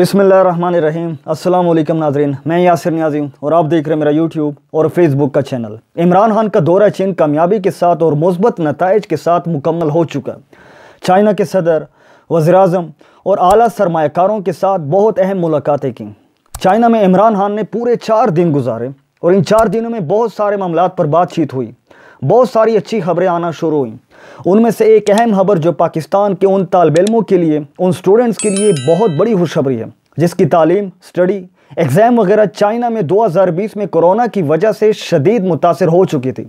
बिसमीम अल्लाम नाजरीन मैं यासिर न्याजी हूँ और आप देख रहे हैं मेरा यूट्यूब और फेसबुक का चैनल इमरान खान का दौरा चीन कामयाबी के साथ और मुस्बत नतज के साथ मुकम्मल हो चुका चाइना के सदर अजम और अली सरमाकारों के साथ बहुत अहम मुलाकातें की चाइना में इमरान खान ने पूरे चार दिन गुजारे और इन चार दिनों में बहुत सारे मामला पर बातचीत हुई बहुत सारी अच्छी खबरें आना शुरू हुई उनमें से एक अहम खबर जो पाकिस्तान के उन तालब इलमों के लिए उन स्टूडेंट्स के लिए बहुत बड़ी खुशखबरी है जिसकी तालीम स्टडी एग्ज़ाम वगैरह चाइना में 2020 में कोरोना की वजह से शदीद मुतासर हो चुकी थी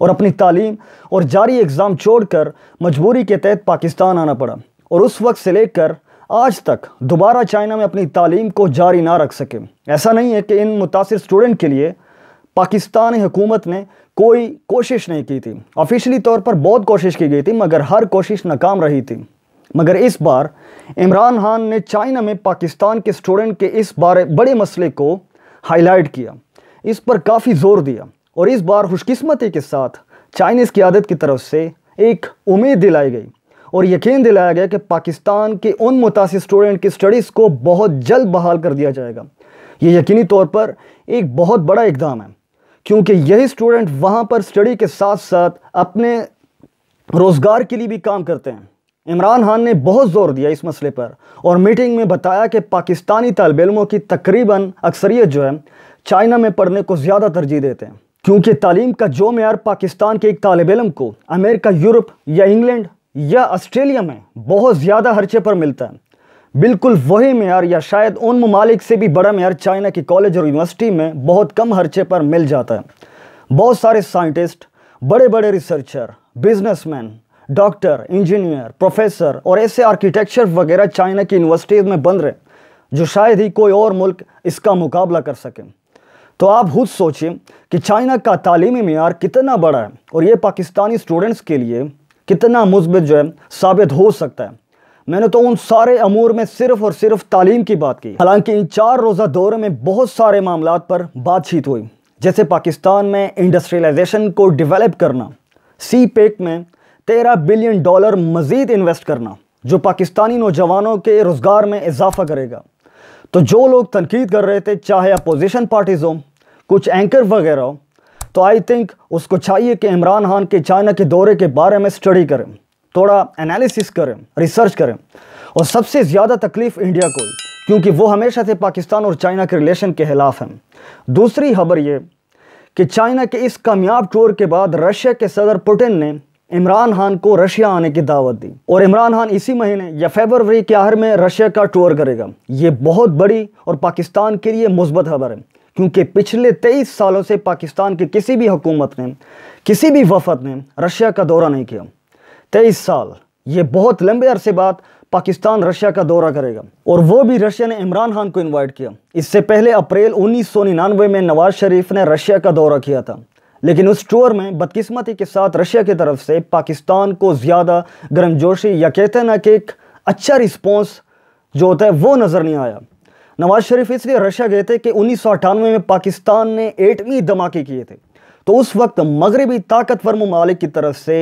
और अपनी तालीम और जारी एग्ज़ाम छोड़कर मजबूरी के तहत पाकिस्तान आना पड़ा और उस वक्त से लेकर आज तक दोबारा चाइना में अपनी तालीम को जारी ना रख सके ऐसा नहीं है कि इन मुतासर स्टूडेंट के लिए पाकिस्तानी हुकूमत ने कोई कोशिश नहीं की थी ऑफिशियली तौर पर बहुत कोशिश की गई थी मगर हर कोशिश नाकाम रही थी मगर इस बार इमरान खान ने चाइना में पाकिस्तान के स्टूडेंट के इस बारे बड़े मसले को हाईलाइट किया इस पर काफ़ी ज़ोर दिया और इस बार खुशकस्मती के साथ चाइनीज़ की आदत की तरफ से एक उम्मीद दिलाई गई और यकीन दिलाया गया कि पाकिस्तान के उन मुतासर स्टूडेंट की स्टडीज़ को बहुत जल्द बहाल कर दिया जाएगा ये यकीनी तौर पर एक बहुत बड़ा इकदाम है क्योंकि यही स्टूडेंट वहाँ पर स्टडी के साथ साथ अपने रोज़गार के लिए भी काम करते हैं इमरान खान ने बहुत ज़ोर दिया इस मसले पर और मीटिंग में बताया कि पाकिस्तानी तलब इलमों की तकरीबन अक्सरियत जो है चाइना में पढ़ने को ज़्यादा तरजीह देते हैं क्योंकि तालीम का जो मैार पाकिस्तान के एक तालब इलम को अमेरिका यूरोप या इंग्लैंड या ऑस्ट्रेलिया में बहुत ज़्यादा खर्चे पर मिलता है बिल्कुल वही मैार या शायद उन ममालिक से भी बड़ा मैार चाइना की कॉलेज और यूनिवर्सिटी में बहुत कम खर्चे पर मिल जाता है बहुत सारे साइंटिस्ट बड़े बड़े researcher businessman doctor engineer professor और ऐसे आर्किटेक्चर वगैरह चाइना की यूनिवर्सिटीज़ में बन रहे जो शायद ही कोई और मुल्क इसका मुकाबला कर सके तो आप खुद सोचिए कि चाइना का तालीमी मैार कितना बड़ा है और ये पाकिस्तानी स्टूडेंट्स के लिए कितना मुस्बित जो है साबित हो सकता है मैंने तो उन सारे अमूर में सिर्फ और सिर्फ तालीम की बात की हालांकि इन चार रोज़ा दौरे में बहुत सारे मामला पर बातचीत हुई जैसे पाकिस्तान में इंडस्ट्रियलाइजेशन को डिवेलप करना सी पेक e में तेरह बिलियन डॉलर मज़ीद इन्वेस्ट करना जो पाकिस्तानी नौजवानों के रोज़गार में इजाफा करेगा तो जो लोग तनकीद कर रहे थे चाहे अपोजिशन पार्टीज़ हों कुछ एंकर वगैरह हो तो आई थिंक उसको चाहिए कि इमरान खान के चाइना के दौरे के बारे में स्टडी करें थोड़ा एनालिसिस करें रिसर्च करें और सबसे ज़्यादा तकलीफ इंडिया को क्योंकि वो हमेशा से पाकिस्तान और चाइना के रिलेशन के खिलाफ हैं दूसरी खबर ये कि चाइना के इस कामयाब टूर के बाद रशिया के सदर पुटिन ने इमरान खान को रशिया आने की दावत दी और इमरान खान इसी महीने या फेबरवरी के आखिर में रशिया का टूर करेगा ये बहुत बड़ी और पाकिस्तान के लिए मुस्बत खबर है क्योंकि पिछले तेईस सालों से पाकिस्तान की किसी भी हुकूमत ने किसी भी वफद ने रशिया का दौरा नहीं किया तेईस साल ये बहुत लंबे अरसे बाद पाकिस्तान रशिया का दौरा करेगा और वो भी रशिया ने इमरान खान को इनवाइट किया इससे पहले अप्रैल उन्नीस में नवाज शरीफ ने रशिया का दौरा किया था लेकिन उस टूर में बदकिस्मती के साथ रशिया की तरफ से पाकिस्तान को ज़्यादा गर्मजोशी या कहते हैं ना कि एक अच्छा रिस्पॉन्स जो होता है वो नज़र नहीं आया नवाज शरीफ इसलिए रशिया गए थे कि उन्नीस में पाकिस्तान ने एटवीं धमाके किए थे तो उस वक्त मगरबी ताकतवर ममालिक की तरफ से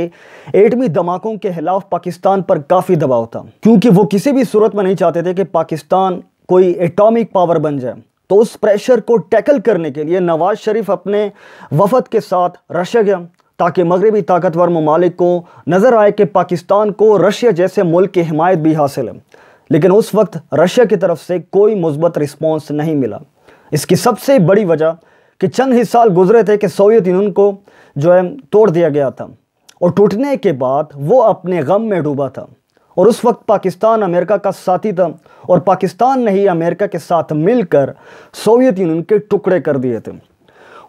एटमी धमाकों के खिलाफ पाकिस्तान पर काफ़ी दबाव था क्योंकि वो किसी भी सूरत में नहीं चाहते थे कि पाकिस्तान कोई एटॉमिक पावर बन जाए तो उस प्रेशर को टैकल करने के लिए नवाज शरीफ अपने वफद के साथ रशिया गया ताकि मगरबी ताकतवर ममालिक को नज़र आए कि पाकिस्तान को रशिया जैसे मुल्क की हमायत भी हासिल है लेकिन उस वक्त रशिया की तरफ से कोई मुस्बत रिस्पॉन्स नहीं मिला इसकी सबसे बड़ी वजह कि चंद ही साल गुजरे थे कि सोवियत यूनियन को जो है तोड़ दिया गया था और टूटने के बाद वो अपने गम में डूबा था और उस वक्त पाकिस्तान अमेरिका का साथी था और पाकिस्तान ने ही अमेरिका के साथ मिलकर सोवियत यूनियन के टुकड़े कर दिए थे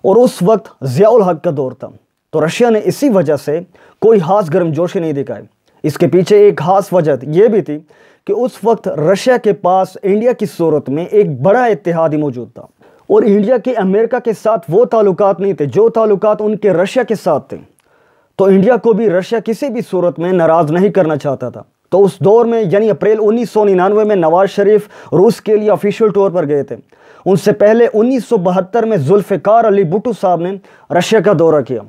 और उस वक्त ज़ियाउल हक का दौर था तो रशिया ने इसी वजह से कोई खास गर्मजोशी नहीं दिखाई इसके पीछे एक खास वजह यह भी थी कि उस वक्त रशिया के पास इंडिया की सूरत में एक बड़ा इतिहादी मौजूद था और इंडिया के अमेरिका के साथ वो ताल्लुक नहीं थे जो ताल्लुक उनके रशिया के साथ थे तो इंडिया को भी रशिया किसी भी सूरत में नाराज़ नहीं करना चाहता था तो उस दौर में यानी अप्रैल उन्नीस में नवाज शरीफ रूस के लिए ऑफिशियल टूर पर गए थे उनसे पहले 1972 में जुल्फ़िकार अली भुटू साहब ने रशिया का दौरा किया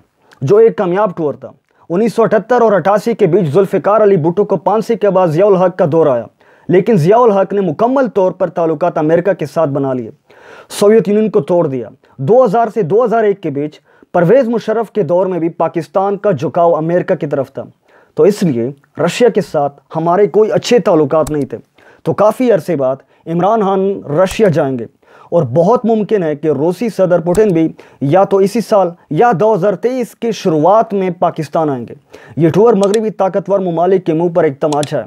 जो एक कामयाब टूर था 1978 और अठासी के बीच जुल्फ़िकार अली भुटू को पांसी के बाद जियाल हक का दौरा आया लेकिन ज़ियाउल हक ने मुकम्मल तौर पर ताल्लुक अमेरिका के साथ बना लिए सोवियत यूनियन को तोड़ दिया 2000 से 2001 के बीच परवेज़ मुशर्रफ के दौर में भी पाकिस्तान का झुकाव अमेरिका की तरफ था तो इसलिए रशिया के साथ हमारे कोई अच्छे ताल्लुक नहीं थे तो काफ़ी अरसे बाद इमरान खान रशिया जाएंगे और बहुत मुमकिन है कि रूसी सदर पुटिन भी या तो इसी साल या 2023 की शुरुआत में पाकिस्तान आएंगे ये टूर मगरबी ताकतवर ममालिक के मुंह पर एक तमाचा है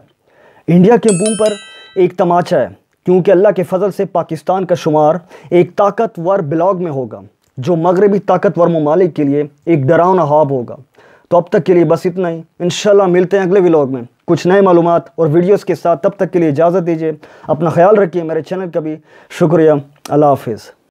इंडिया के बूम पर एक तमाचा है क्योंकि अल्लाह के फजल से पाकिस्तान का शुमार एक ताकतवर ब्लॉग में होगा जो मगरबी ताकतवर ममालिक के लिए एक डरावना हाब होगा तो अब तक के लिए बस इतना ही इन मिलते हैं अगले ब्लॉग में कुछ नए मालूम और वीडियोस के साथ तब तक के लिए इजाज़त दीजिए अपना ख्याल रखिए मेरे चैनल का भी शुक्रिया अल्लाह हाफिज़